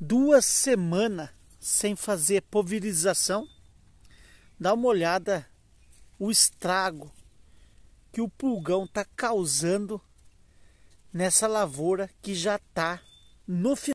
duas semanas sem fazer pulverização, dá uma olhada o estrago que o pulgão está causando nessa lavoura que já está no final.